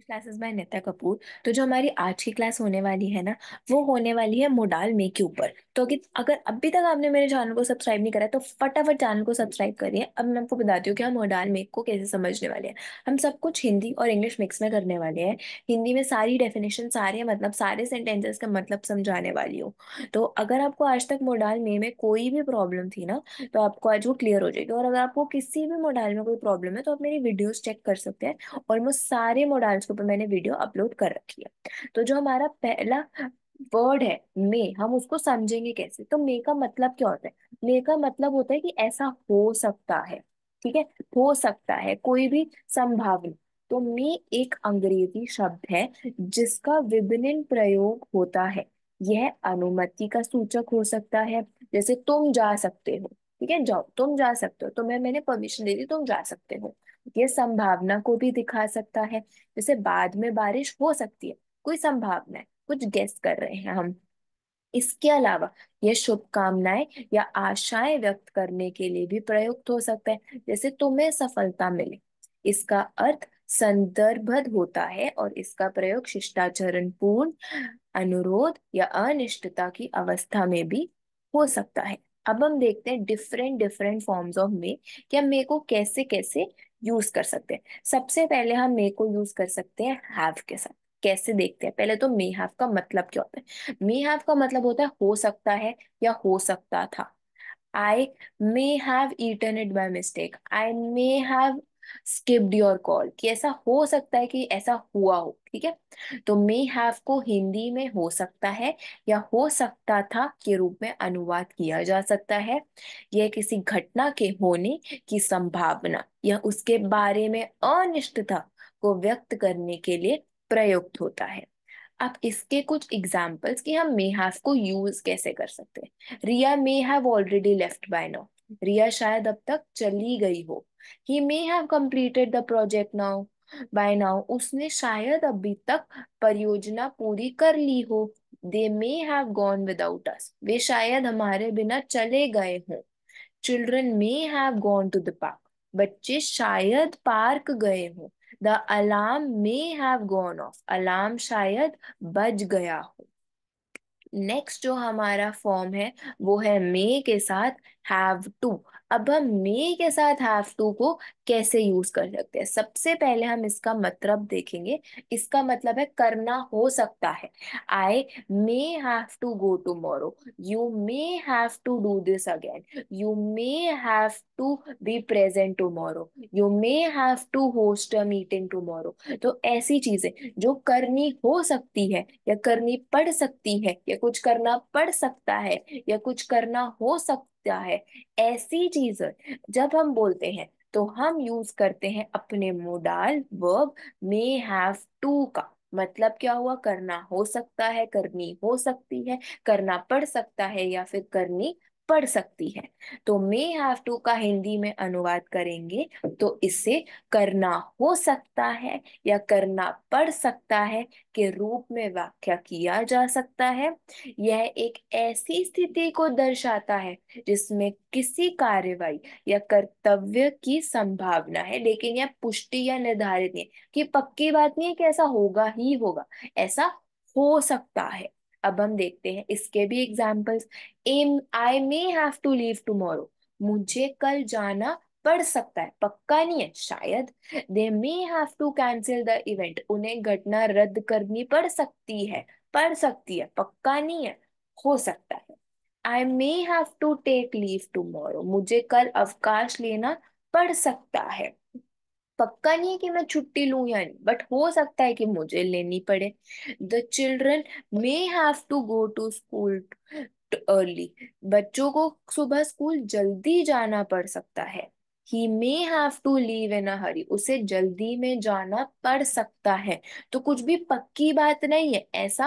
classes bye नेता कपूर तो जो हमारी आज की क्लास होने वाली है ना वो होने वाली है मोडाल मे के ऊपर तो कि अगर अभी तक आपने मेरे चैनल को सब्सक्राइब नहीं करा तो फटाफट चैनल को सब्सक्राइब करिए अब मैं आपको बताती हूँ कि हम मोडाल मेक को कैसे समझने वाले हैं हम सब कुछ हिंदी और इंग्लिश मिक्स में करने वाले हैं हिंदी में सारी डेफिनेशन सारे मतलब सारे सेंटेंसेस का मतलब समझाने वाली हूँ तो अगर आपको आज तक मोडाल मे में कोई भी प्रॉब्लम थी ना तो आपको आज वो क्लियर हो जाएगी और अगर आपको किसी भी मोडाल में कोई प्रॉब्लम है तो आप मेरी वीडियोज चेक कर सकते हैं ऑलमोस्ट सारे मोडाल्स इसके ऊपर मैंने वीडियो अपलोड कर रखी है तो जो हमारा पहला वर्ड है मे हम उसको समझेंगे कैसे तो मे का मतलब क्या होता है मे का मतलब होता है कि ऐसा हो सकता है ठीक है हो सकता है कोई भी संभावना तो मे एक अंग्रेजी शब्द है जिसका विभिन्न प्रयोग होता है यह अनुमति का सूचक हो सकता है जैसे तुम जा सकते हो ठीक है जाओ तुम जा सकते हो तो मैं मैंने परमिशन दे दी तुम जा सकते हो ये संभावना को भी दिखा सकता है जैसे बाद में बारिश हो सकती है कोई संभावना है कुछ गेस कर रहे हैं हम इसके अलावा ये शुभकामनाएं या आशाएं व्यक्त करने के लिए भी प्रयुक्त हो सकते हैं जैसे तुम्हें सफलता मिले इसका अर्थ संदर्भद होता है और इसका प्रयोग शिष्टाचरण पूर्ण अनुरोध या अनिष्टता की अवस्था में भी हो सकता है अब हम देखते हैं different different forms of may कि हम मे को कैसे कैसे यूज कर सकते हैं सबसे पहले हम मे को यूज कर सकते हैं हैव के साथ कैसे देखते हैं पहले तो मे हैव का मतलब क्या होता है मे हैव का मतलब होता है हो सकता है या हो सकता था I may have eaten it by mistake I may have skipped your call कि ऐसा हो सकता है कि ऐसा हुआ हो ठीक है तो मे हैव को हिंदी में हो सकता है या हो सकता था के रूप में अनुवाद किया जा सकता है यह किसी घटना के होने की संभावना या उसके बारे में अनिश्चितता को व्यक्त करने के लिए प्रयुक्त होता है अब इसके कुछ एग्जाम्पल्स कि हम मे हैव को यूज कैसे कर सकते हैं Riya may have already left by now Riya शायद अब तक चली गई हो he may have completed the project now by now उसने शायद अभी तक परियोजना पूरी कर ली हो they may have gone without us वे शायद हमारे बिना चले गए हों children may have gone to the park बच्चे शायद पार्क गए हों the alarm may have gone off alarm शायद बज गया हो नेक्स्ट जो हमारा फॉर्म है वो है मे के साथ हैव टू अब हम मे के साथ हैव टू को कैसे यूज कर सकते हैं सबसे पहले हम इसका मतलब देखेंगे इसका मतलब है करना हो सकता है I may have to go tomorrow you may have to do this again you may have to be present tomorrow you may have to host a meeting tomorrow तो ऐसी चीजें जो करनी हो सकती है या करनी पड़ सकती है या कुछ करना पड़ सकता है या कुछ करना हो सकता सकता है ऐसी चीज जब हम बोलते हैं तो हम यूज करते हैं अपने modal verb may have to का मतलब क्या हुआ करना हो सकता है करनी हो सकती है करना पड़ सकता है या फिर करनी पढ़ सकती है तो मे हैव टू का हिंदी में अनुवाद करेंगे तो इसे करना हो सकता है या करना पड़ सकता है के रूप में व्याख्या किया जा सकता है यह एक ऐसी स्थिति को दर्शाता है जिसमें किसी कार्यवाही या कर्तव्य की संभावना है लेकिन यह पुष्टि या निर्धारित नहीं कि पक्की बात नहीं है कि ऐसा होगा ही होगा ऐसा हो सकता है अब हम देखते हैं इसके भी examples M I may have to leave tomorrow मुझे कल जाना पड़ सकता है पक्का नहीं है शायद they may have to cancel the event उन्हें घटना रद्द करनी पड़ सकती है पड़ सकती है पक्का नहीं है हो सकता है I may have to take leave tomorrow मुझे कल अवकाश लेना पड़ सकता है पक्का नहीं है कि मैं छुट्टी लूं या नहीं बट हो सकता है कि मुझे लेनी पड़े the children may have to go to school early बच्चों को सुबह स्कूल जल्दी जाना पड़ सकता है he may have to leave in a hurry उसे जल्दी में जाना पड़ सकता है तो कुछ भी पक्की बात नहीं है ऐसा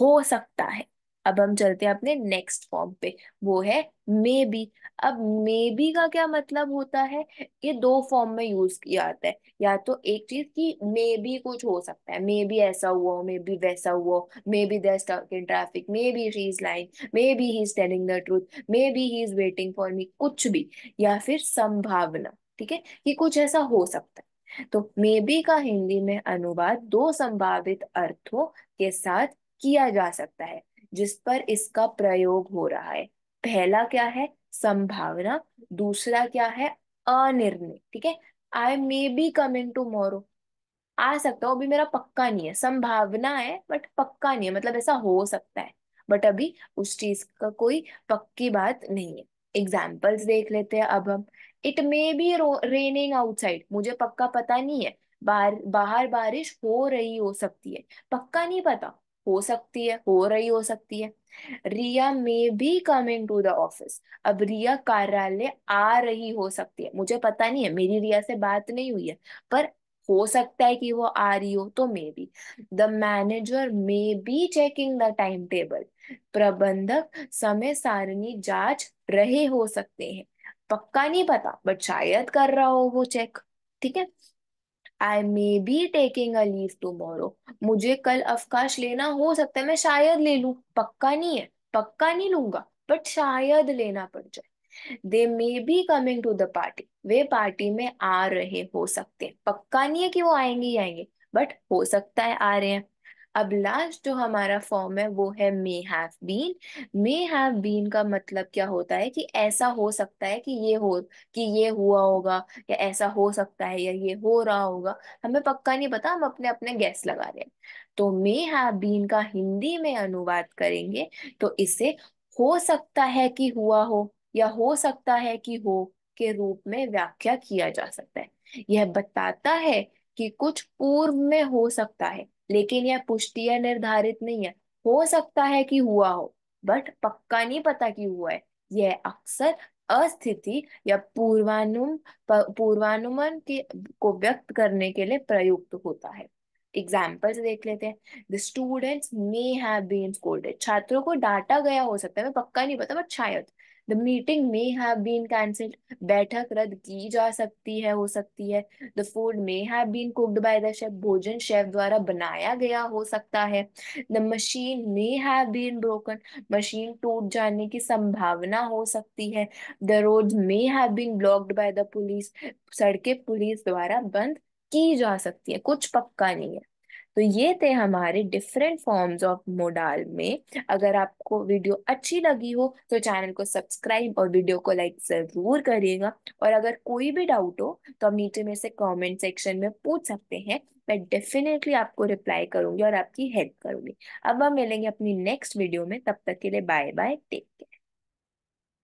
हो सकता है अब हम चलते हैं अपने नेक्स्ट फॉर्म पे वो है मे बी अब मे बी का क्या मतलब होता है ये दो फॉर्म में यूज किया जाता है या तो एक चीज की मे बी कुछ हो सकता है मे बी ऐसा हुआ हो मे बी वैसा हुआ हो may be there stuck in traffic may be he is lying may be he is telling the truth may be he is waiting for me कुछ भी या फिर संभावना ठीक है कि कुछ ऐसा हो सकता है तो मे बी का हिंदी में अनुवाद दो संभावित अर्थों के साथ किया जा सकता है जिस पर इसका प्रयोग हो रहा है पहला क्या है संभावना दूसरा क्या है अनिर्णय ठीक है I may be coming tomorrow आ सकता हूँ अभी मेरा पक्का नहीं है संभावना है बट पक्का नहीं है मतलब ऐसा हो सकता है बट अभी उस चीज का कोई पक्की बात नहीं है एग्जाम्पल्स देख लेते हैं अब हम it may be raining outside मुझे पक्का पता नहीं है बार बाहर बारिश हो रही हो सकती है पक्का नहीं पता हो सकती है हो रही हो सकती है Riya may be coming to the office अब रिया कार्यालय आ रही हो सकती है मुझे पता नहीं है मेरी रिया से बात नहीं हुई है पर हो सकता है कि वो आ रही हो तो may be the manager may be checking the time table प्रबंधक समय सारणी जांच रहे हो सकते हैं पक्का नहीं पता बट शायद कर रहा हो वो चेक ठीक है I may be taking a leave tomorrow मुझे कल अवकाश लेना हो सकता है मैं शायद ले लू पक्का नहीं है पक्का नहीं लूंगा बट शायद लेना पड़ जाए they may be coming to the party वे पार्टी में आ रहे हो सकते हैं पक्का नहीं है कि वो आएंगे ही आएंगे बट हो सकता है आ रहे हैं अब लास्ट जो हमारा फॉर्म है वो है may have been may have been का मतलब क्या होता है कि ऐसा हो सकता है कि ये हो कि ये हुआ होगा या ऐसा हो सकता है या ये हो रहा होगा हमें पक्का नहीं पता हम अपने अपने गैस लगा रहे हैं तो मे हैव बीन का हिंदी में अनुवाद करेंगे तो इसे हो सकता है कि हुआ हो या हो सकता है कि हो के रूप में व्याख्या किया जा सकता है यह बताता है कि कुछ पूर्व में हो सकता है लेकिन यह पुष्टि या निर्धारित नहीं है हो सकता है कि हुआ हो बट पक्का नहीं पता कि हुआ है यह अक्सर अस्थिति या पूर्वानुम पूर्वानुमान के को व्यक्त करने के लिए प्रयुक्त होता है एग्जाम्पल्स देख लेते हैं the students may have been scolded छात्रों को डांटा गया हो सकता है पक्का नहीं पता बट शायद the meeting may have been cancelled बैठक रद्द की जा सकती है हो सकती है the food may have been cooked by the chef भोजन शेफ द्वारा बनाया गया हो सकता है the machine may have been broken machine टूट जाने की संभावना हो सकती है the road may have been blocked by the police सड़कें पुलिस द्वारा बंद की जा सकती है कुछ पक्का नहीं है तो ये थे हमारे डिफरेंट फॉर्म्स ऑफ मोडाल में अगर आपको वीडियो अच्छी लगी हो तो चैनल को सब्सक्राइब और वीडियो को लाइक ज़रूर करिएगा और अगर कोई भी डाउट हो तो आप नीचे में से कमेंट सेक्शन में पूछ सकते हैं मैं डेफिनेटली आपको रिप्लाई करूंगी और आपकी हेल्प करूंगी अब हम मिलेंगे अपनी नेक्स्ट वीडियो में तब तक के लिए बाय बाय टेक केयर